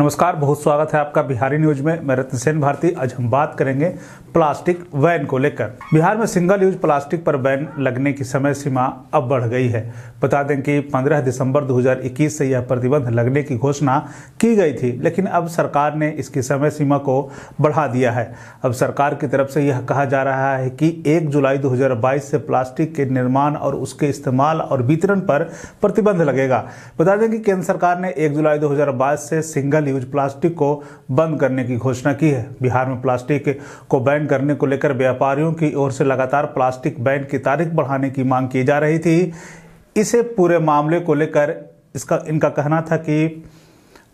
नमस्कार बहुत स्वागत है आपका बिहारी न्यूज में मैं रत्न सेन भारती आज हम बात करेंगे प्लास्टिक वैन को लेकर बिहार में सिंगल यूज प्लास्टिक पर वैन लगने की समय सीमा अब बढ़ गई है बता दें कि 15 दिसंबर 2021 से यह प्रतिबंध लगने की घोषणा की गई थी लेकिन अब सरकार ने इसकी समय सीमा को बढ़ा दिया है अब सरकार की तरफ से यह कहा जा रहा है कि एक जुलाई दो से प्लास्टिक के निर्माण और उसके इस्तेमाल और वितरण पर प्रतिबंध लगेगा बता दें कि केंद्र सरकार ने एक जुलाई दो से सिंगल यूज प्लास्टिक को बंद करने की घोषणा की है बिहार में प्लास्टिक को बैन करने को लेकर व्यापारियों की ओर से लगातार प्लास्टिक बैन की तारीख बढ़ाने की मांग की जा रही थी इसे पूरे मामले को लेकर इसका इनका कहना था कि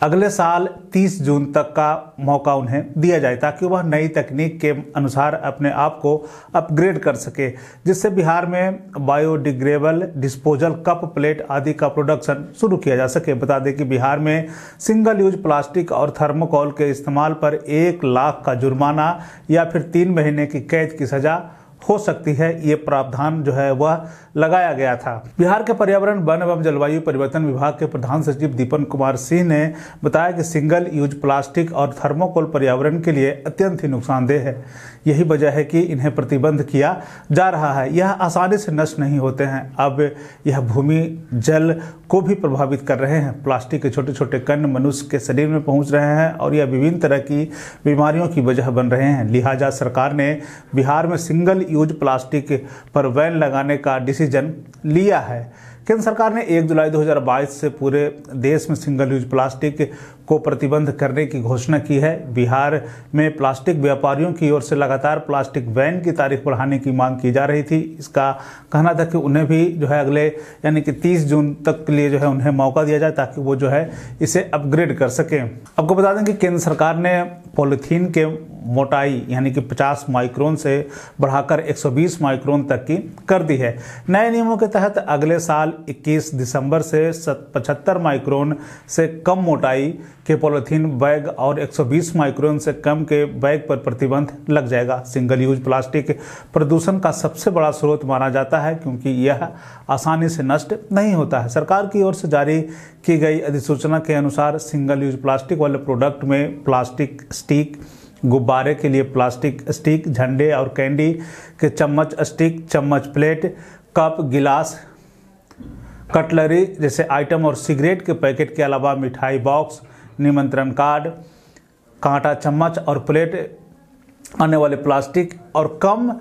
अगले साल 30 जून तक का मौका उन्हें दिया जाए ताकि वह नई तकनीक के अनुसार अपने आप को अपग्रेड कर सके जिससे बिहार में बायोडिग्रेबल डिस्पोजल कप प्लेट आदि का प्रोडक्शन शुरू किया जा सके बता दें कि बिहार में सिंगल यूज प्लास्टिक और थर्मोकॉल के इस्तेमाल पर एक लाख का जुर्माना या फिर तीन महीने की कैद की सज़ा हो सकती है ये प्रावधान जो है वह लगाया गया था बिहार के पर्यावरण वन एवं जलवायु परिवर्तन विभाग के प्रधान सचिव दीपन कुमार सिंह ने बताया कि सिंगल यूज प्लास्टिक और थर्मोकोल पर्यावरण के लिए अत्यंत ही नुकसानदेह है यही वजह है कि इन्हें प्रतिबंध किया जा रहा है यह आसानी से नष्ट नहीं होते हैं अब यह भूमि जल को भी प्रभावित कर रहे हैं प्लास्टिक के छोटे छोटे कण मनुष्य के शरीर में पहुंच रहे हैं और यह विभिन्न तरह की बीमारियों की वजह बन रहे हैं लिहाजा सरकार ने बिहार में सिंगल यूज प्लास्टिक पर वैन लगाने का डिसीजन लिया है केंद्र सरकार ने 1 जुलाई 2022 से पूरे देश में सिंगल यूज प्लास्टिक को प्रतिबंध करने की घोषणा की है बिहार में प्लास्टिक व्यापारियों की ओर से लगातार प्लास्टिक बैन की तारीख बढ़ाने की मांग की जा रही थी इसका कहना था कि उन्हें भी जो है अगले यानी कि 30 जून तक के लिए जो है उन्हें मौका दिया जाए ताकि वो जो है इसे अपग्रेड कर सकें आपको बता दें कि केंद्र सरकार ने पॉलीथीन के मोटाई यानी कि 50 माइक्रोन से बढ़ाकर 120 माइक्रोन तक की कर दी है नए नियमों के तहत अगले साल 21 दिसंबर से 75 माइक्रोन से कम मोटाई के पॉलिथीन बैग और 120 माइक्रोन से कम के बैग पर प्रतिबंध लग जाएगा सिंगल यूज प्लास्टिक प्रदूषण का सबसे बड़ा स्रोत माना जाता है क्योंकि यह आसानी से नष्ट नहीं होता है सरकार की ओर से जारी की गई अधिसूचना के अनुसार सिंगल यूज प्लास्टिक वाले प्रोडक्ट में प्लास्टिक स्टिक गुब्बारे के लिए प्लास्टिक स्टिक झंडे और कैंडी के चम्मच स्टिक चम्मच प्लेट कप गिलास कटलरी जैसे आइटम और सिगरेट के पैकेट के अलावा मिठाई बॉक्स निमंत्रण कार्ड कांटा चम्मच और प्लेट आने वाले प्लास्टिक और कम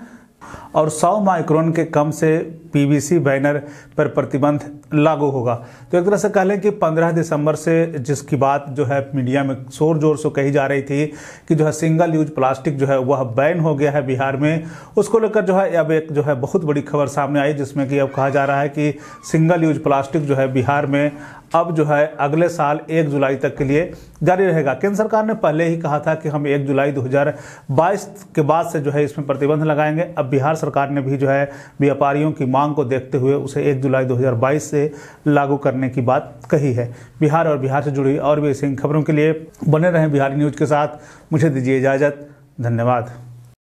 और 100 माइक्रोन के कम से पीवीसी बैनर पर प्रतिबंध लागू होगा तो एक तरह से कह लें कि 15 दिसंबर से जिसकी बात जो है मीडिया में शोर जोर से कही जा रही थी कि जो है सिंगल यूज प्लास्टिक जो है वह बैन हो गया है बिहार में उसको लेकर जो है अब एक जो है बहुत बड़ी खबर सामने आई जिसमें कि अब कहा जा रहा है कि सिंगल यूज प्लास्टिक जो है बिहार में अब जो है अगले साल एक जुलाई तक के लिए जारी रहेगा केंद्र सरकार ने पहले ही कहा था कि हम एक जुलाई 2022 के बाद से जो है इसमें प्रतिबंध लगाएंगे अब बिहार सरकार ने भी जो है व्यापारियों की मांग को देखते हुए उसे 1 जुलाई 2022 से लागू करने की बात कही है बिहार और बिहार से जुड़ी और भी ऐसी खबरों के लिए बने रहें बिहारी न्यूज़ के साथ मुझे दीजिए इजाज़त धन्यवाद